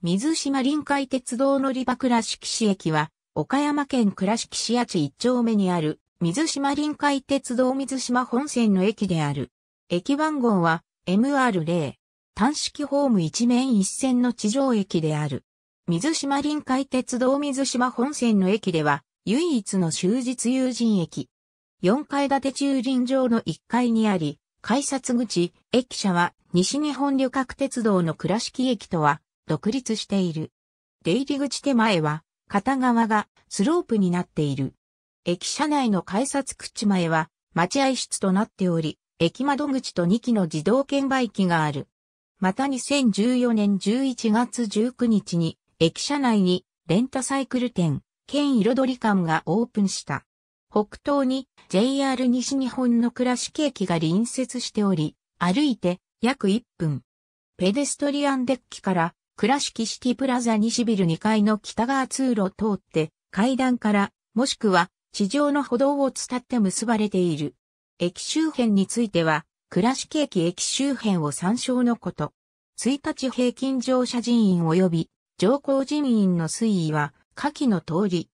水島臨海鉄道乗り場倉敷市駅は、岡山県倉敷市八一丁目にある、水島臨海鉄道水島本線の駅である。駅番号は MR0。単式ホーム一面一線の地上駅である。水島臨海鉄道水島本線の駅では、唯一の終日有人駅。4階建て駐輪場の1階にあり、改札口、駅舎は西日本旅客鉄道の倉敷駅とは独立している。出入り口手前は、片側がスロープになっている。駅舎内の改札口前は、待合室となっており、駅窓口と2機の自動券売機がある。また2014年11月19日に、駅舎内にレンタサイクル店、県彩り館がオープンした。北東に JR 西日本の倉敷駅が隣接しており、歩いて約1分。ペデストリアンデッキから倉敷シティプラザ西ビル2階の北側通路を通って階段からもしくは地上の歩道を伝って結ばれている。駅周辺については倉敷駅駅周辺を参照のこと。1日平均乗車人員及び乗降人員の推移は下記の通り。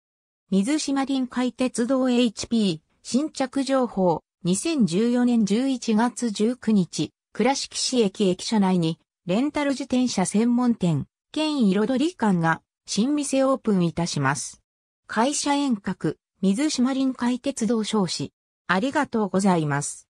水島臨海鉄道 HP 新着情報2014年11月19日倉敷市駅駅舎内にレンタル自転車専門店、県彩り館が新店オープンいたします。会社遠隔、水島臨海鉄道商事。ありがとうございます。